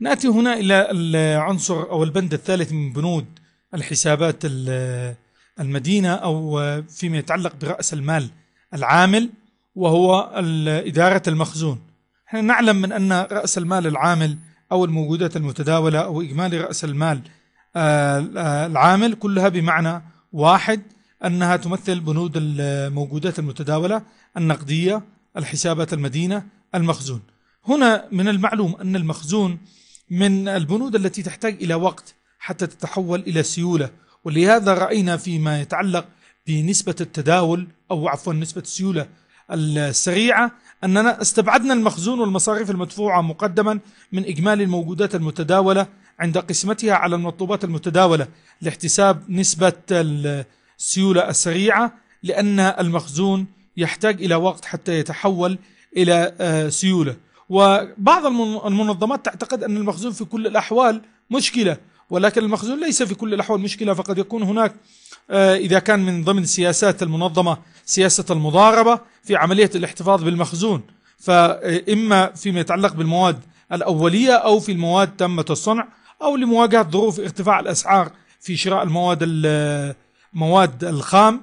ناتي هنا إلى العنصر أو البند الثالث من بنود الحسابات المدينة أو فيما يتعلق برأس المال العامل وهو إدارة المخزون احنا نعلم من أن رأس المال العامل أو الموجودات المتداولة أو إجمالي رأس المال آه، آه، العامل كلها بمعنى واحد أنها تمثل بنود الموجودات المتداولة النقدية الحسابات المدينة المخزون هنا من المعلوم أن المخزون من البنود التي تحتاج إلى وقت حتى تتحول إلى سيولة ولهذا رأينا فيما يتعلق بنسبة التداول أو عفوا نسبة السيولة السريعة أننا استبعدنا المخزون والمصاريف المدفوعة مقدما من إجمالي الموجودات المتداولة عند قسمتها على المطلوبات المتداولة لاحتساب نسبة السيولة السريعة لأن المخزون يحتاج إلى وقت حتى يتحول إلى سيولة وبعض المنظمات تعتقد أن المخزون في كل الأحوال مشكلة ولكن المخزون ليس في كل الأحوال مشكلة فقد يكون هناك آه، إذا كان من ضمن سياسات المنظمة سياسة المضاربة في عملية الاحتفاظ بالمخزون فإما فيما يتعلق بالمواد الأولية أو في المواد تامة الصنع أو لمواجهة ظروف ارتفاع الأسعار في شراء المواد المواد الخام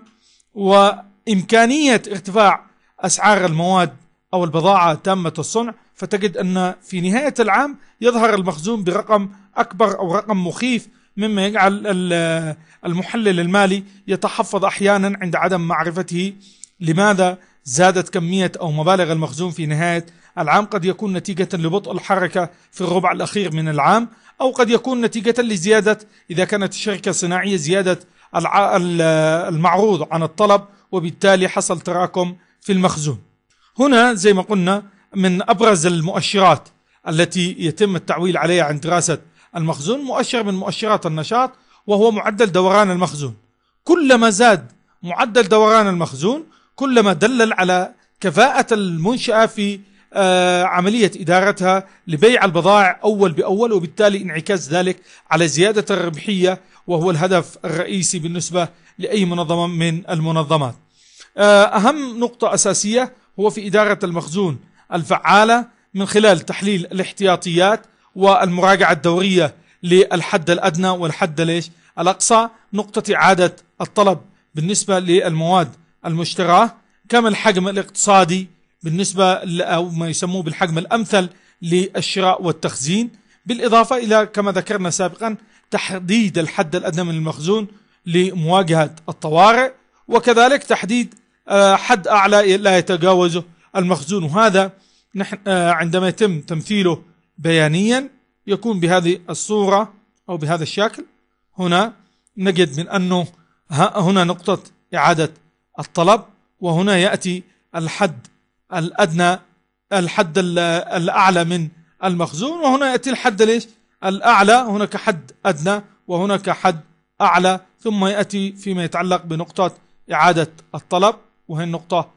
وإمكانية ارتفاع أسعار المواد أو البضاعة تامة الصنع فتجد أن في نهاية العام يظهر المخزون برقم أكبر أو رقم مخيف مما يجعل المحلل المالي يتحفظ أحيانا عند عدم معرفته لماذا زادت كمية أو مبالغ المخزون في نهاية العام قد يكون نتيجة لبطء الحركة في الربع الأخير من العام أو قد يكون نتيجة لزيادة إذا كانت الشركة صناعية زيادة المعروض عن الطلب وبالتالي حصل تراكم في المخزون هنا زي ما قلنا من ابرز المؤشرات التي يتم التعويل عليها عند دراسه المخزون مؤشر من مؤشرات النشاط وهو معدل دوران المخزون كلما زاد معدل دوران المخزون كلما دلل على كفاءة المنشأة في آه، عملية إدارتها لبيع البضائع أول بأول وبالتالي انعكاس ذلك على زيادة الربحية وهو الهدف الرئيسي بالنسبة لأي منظمة من المنظمات آه، أهم نقطة أساسية هو في إدارة المخزون الفعالة من خلال تحليل الاحتياطيات والمراجعة الدورية للحد الأدنى والحد ليش الأقصى نقطة إعادة الطلب بالنسبة للمواد المشتراة كم الحجم الاقتصادي بالنسبة أو ما يسموه بالحجم الأمثل للشراء والتخزين بالإضافة إلى كما ذكرنا سابقا تحديد الحد الأدنى من المخزون لمواجهة الطوارئ وكذلك تحديد آه، حد أعلى لا يتجاوزه المخزون وهذا نحن آه، عندما يتم تمثيله بيانيا يكون بهذه الصورة أو بهذا الشكل هنا نجد من أنه هنا نقطة إعادة الطلب وهنا يأتي الحد الأدنى الحد الأعلى من المخزون وهنا يأتي الحد ليش الأعلى هناك حد أدنى وهناك حد أعلى ثم يأتي فيما يتعلق بنقطة إعادة الطلب وهي النقطة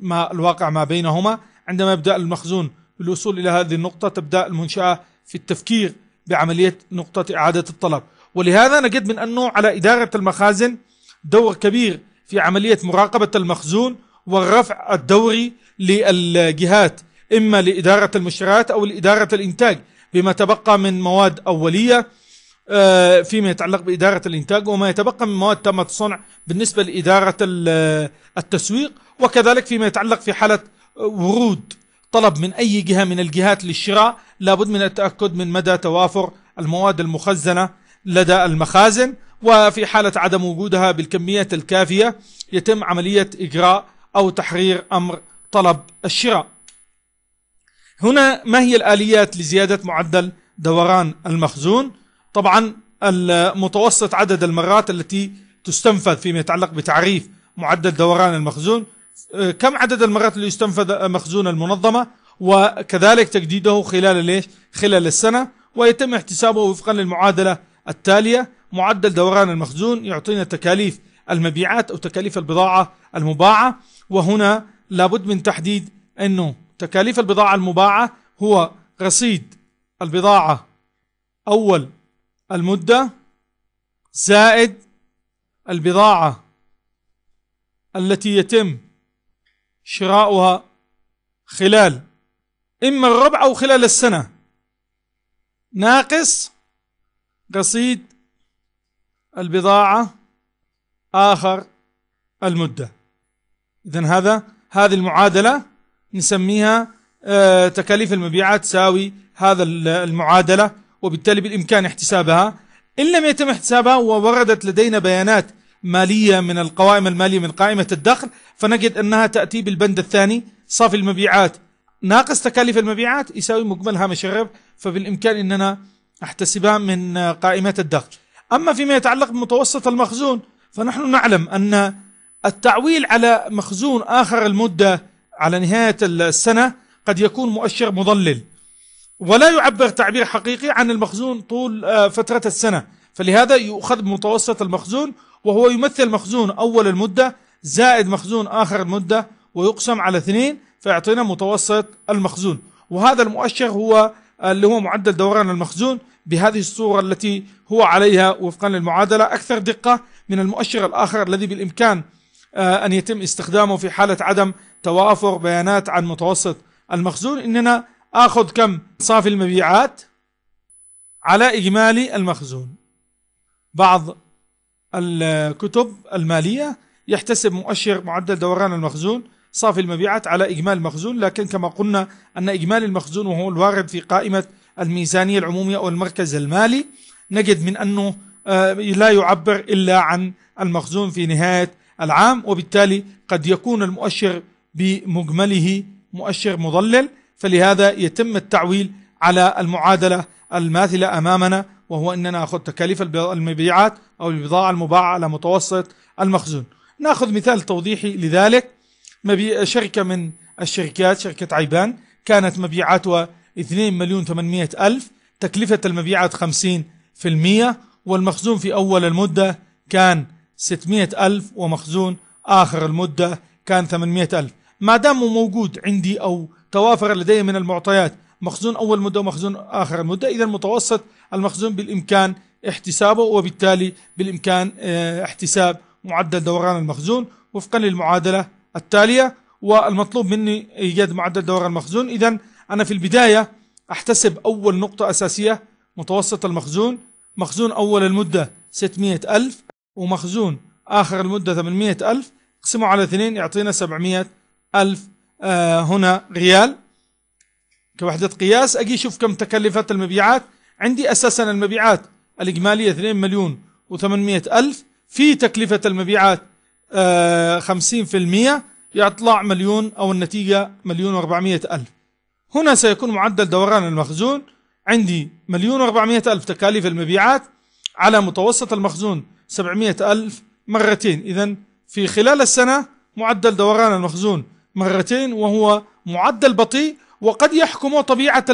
ما الواقع ما بينهما عندما يبدأ المخزون بالوصول إلى هذه النقطة تبدأ المنشأة في التفكير بعملية نقطة إعادة الطلب ولهذا نجد من أنه على إدارة المخازن دور كبير في عملية مراقبة المخزون والرفع الدوري للجهات إما لإدارة المشتريات أو لإدارة الإنتاج بما تبقى من مواد أولية آه، فيما يتعلق بإدارة الإنتاج وما يتبقى من مواد تامة الصنع بالنسبة لإدارة آه، التسويق وكذلك فيما يتعلق في حالة ورود طلب من أي جهة من الجهات للشراء لابد من التأكد من مدى توافر المواد المخزنة لدى المخازن وفي حالة عدم وجودها بالكمية الكافية يتم عملية إجراء أو تحرير أمر طلب الشراء هنا ما هي الآليات لزيادة معدل دوران المخزون طبعا المتوسط عدد المرات التي تستنفذ فيما يتعلق بتعريف معدل دوران المخزون أه، كم عدد المرات اللي يستنفذ مخزون المنظمة وكذلك تجديده خلال ليش خلال السنة ويتم احتسابه وفقا للمعادلة التالية معدل دوران المخزون يعطينا تكاليف المبيعات أو تكاليف البضاعة المباعة وهنا لابد من تحديد أنه تكاليف البضاعة المباعة هو رصيد البضاعة أول المدة زائد البضاعة التي يتم شراؤها خلال إما الربع أو خلال السنة ناقص قصيد البضاعة آخر المدة إذا هذا هذه المعادلة نسميها آه، تكاليف المبيعات تساوي هذا المعادلة وبالتالي بالإمكان احتسابها إن لم يتم احتسابها ووردت لدينا بيانات مالية من القوائم المالية من قائمة الدخل فنجد أنها تأتي بالبند الثاني صافي المبيعات ناقص تكاليف المبيعات يساوي مجمل هامش الربح فبالإمكان أننا احتسبها من قائمة الدخل أما فيما يتعلق بمتوسط المخزون فنحن نعلم أن التعويل على مخزون آخر المدة على نهاية السنة قد يكون مؤشر مضلل ولا يعبر تعبير حقيقي عن المخزون طول آه، فترة السنة فلهذا يؤخذ بمتوسط المخزون وهو يمثل مخزون أول المدة زائد مخزون آخر المدة ويقسم على اثنين فيعطينا متوسط المخزون وهذا المؤشر هو آه، اللي هو معدل دوران المخزون بهذه الصورة التي هو عليها وفقا للمعادلة أكثر دقة من المؤشر الآخر الذي بالإمكان آه، أن يتم استخدامه في حالة عدم توافر بيانات عن متوسط المخزون إننا اخذ كم صافي المبيعات على اجمالي المخزون بعض الكتب الماليه يحتسب مؤشر معدل دوران المخزون صافي المبيعات على اجمالي المخزون لكن كما قلنا ان اجمالي المخزون وهو الوارد في قائمه الميزانيه العموميه او المركز المالي نجد من انه آه، لا يعبر الا عن المخزون في نهايه العام وبالتالي قد يكون المؤشر بمجمله مؤشر مضلل فلهذا يتم التعويل على المعادلة الماثلة أمامنا وهو أننا نأخذ تكاليف المبيعات أو البضاعة المباعة على متوسط المخزون نأخذ مثال توضيحي لذلك مبيع شركة من الشركات شركة عيبان كانت مبيعاتها 2 مليون 800 ألف تكلفة المبيعات 50% والمخزون في أول المدة كان 600 ألف ومخزون آخر المدة كان 800 ألف ما دام موجود عندي أو توافر لديه من المعطيات مخزون أول مدة ومخزون آخر المدة إذا متوسط المخزون بالإمكان احتسابه وبالتالي بالإمكان آه، احتساب معدل دوران المخزون وفقا للمعادلة التالية والمطلوب مني إيجاد معدل دوران المخزون إذا أنا في البداية أحتسب أول نقطة أساسية متوسط المخزون مخزون أول المدة 600 ألف ومخزون آخر المدة 800 ألف قسمه على اثنين يعطينا 700 ألف آه هنا ريال كوحدة قياس أجي أشوف كم تكلفة المبيعات عندي أساسا المبيعات الإجمالية 2 مليون و800 ألف في تكلفة المبيعات آه 50% يطلع مليون أو النتيجة مليون و400 ألف هنا سيكون معدل دوران المخزون عندي مليون و400 ألف تكاليف المبيعات على متوسط المخزون 700 ألف مرتين إذا في خلال السنة معدل دوران المخزون مرتين وهو معدل بطيء وقد يحكمه طبيعة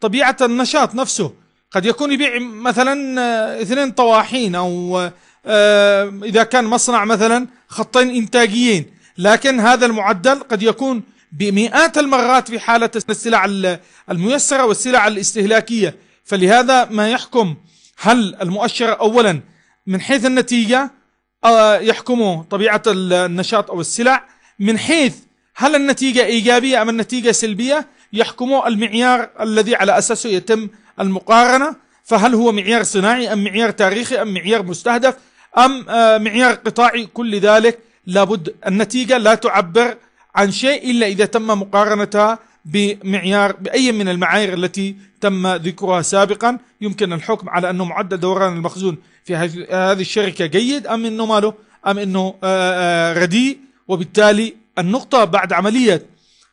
طبيعة النشاط نفسه قد يكون يبيع مثلا آه، اثنين طواحين او آه، اذا كان مصنع مثلا خطين انتاجيين لكن هذا المعدل قد يكون بمئات المرات في حالة السلع الميسرة والسلع الاستهلاكية فلهذا ما يحكم هل المؤشر أولا من حيث النتيجة آه، يحكمه طبيعة النشاط أو السلع من حيث هل النتيجة إيجابية أم النتيجة سلبية يحكم المعيار الذي على أساسه يتم المقارنة فهل هو معيار صناعي أم معيار تاريخي أم معيار مستهدف أم آه، معيار قطاعي كل ذلك لابد النتيجة لا تعبر عن شيء إلا إذا تم مقارنتها بمعيار بأي من المعايير التي تم ذكرها سابقا يمكن الحكم على أنه معدل دوران المخزون في هذه الشركة جيد أم أنه ماله أم أنه آه، آه، رديء وبالتالي النقطة بعد عملية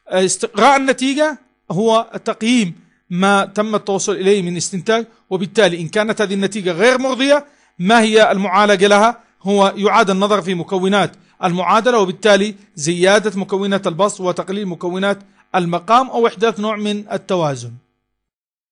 آه، استقراء النتيجة هو تقييم ما تم التوصل إليه من استنتاج وبالتالي إن كانت هذه النتيجة غير مرضية ما هي المعالجة لها هو يعاد النظر في مكونات المعادلة وبالتالي زيادة مكونات البسط وتقليل مكونات المقام أو إحداث نوع من التوازن